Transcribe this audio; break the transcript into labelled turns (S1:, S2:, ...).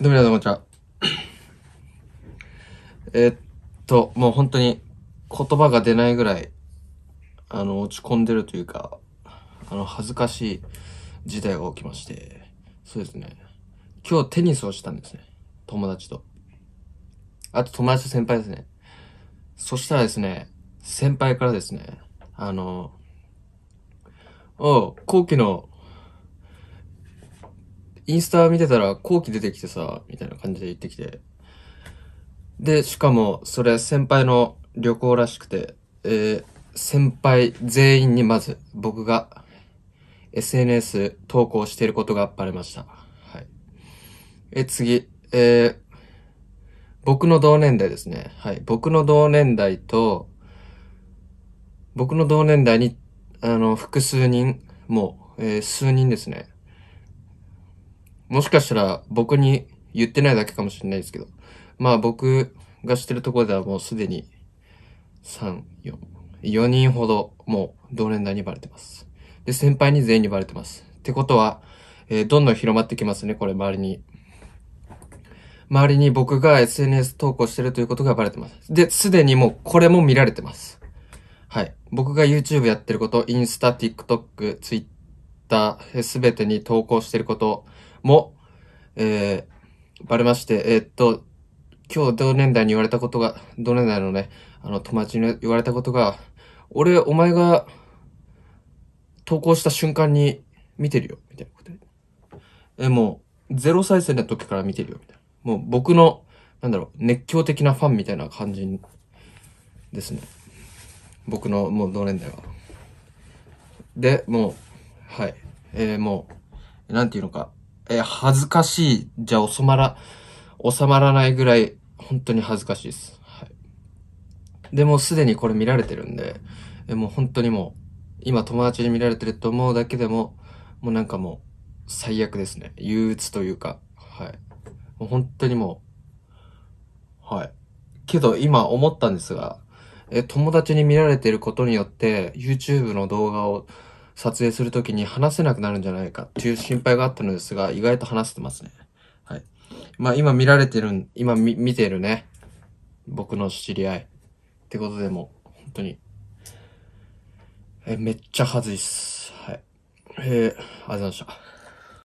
S1: どうも皆さん、こんにちは。えっと、もう本当に言葉が出ないぐらい、あの、落ち込んでるというか、あの、恥ずかしい事態が起きまして、そうですね。今日テニスをしたんですね。友達と。あと友達と先輩ですね。そしたらですね、先輩からですね、あの、おう、後期のインスタ見てたら後期出てきてさ、みたいな感じで言ってきて。で、しかも、それ先輩の旅行らしくて、えー、先輩全員にまず僕が SNS 投稿していることがバレました。はい。え、次、えー、僕の同年代ですね。はい。僕の同年代と、僕の同年代に、あの、複数人、もう、えー、数人ですね。もしかしたら僕に言ってないだけかもしれないですけど、まあ僕がしてるところではもうすでに3、4、4人ほどもう同年代にバレてます。で、先輩に全員にバレてます。ってことは、えー、どんどん広まってきますね、これ周りに。周りに僕が SNS 投稿してるということがバレてます。で、すでにもうこれも見られてます。はい。僕が YouTube やってること、インスタ、TikTok、Twitter、すべてに投稿してること、も、えー、バレまして、えー、っと、今日同年代に言われたことが、同年代のね、あの、友達に言われたことが、俺、お前が、投稿した瞬間に見てるよ、みたいなことで。え、もう、ゼロ再生の時から見てるよ、みたいな。もう僕の、なんだろう、熱狂的なファンみたいな感じですね。僕の、もう同年代は。で、もう、はい。えー、もう、なんていうのか、えー、恥ずかしいじゃ収まら、収まらないぐらい、本当に恥ずかしいです。はい。でもすでにこれ見られてるんで、えもう本当にもう、今友達に見られてると思うだけでも、もうなんかもう、最悪ですね。憂鬱というか、はい。もう本当にもう、はい。けど今思ったんですが、え、友達に見られてることによって、YouTube の動画を撮影するときに話せなくなるんじゃないかっていう心配があったのですが、意外と話せてますね。はい。まあ今見られてる、今見てるね、僕の知り合いってことでも、本当に、え、めっちゃはずいっす。はい。えー、ありがとうございました。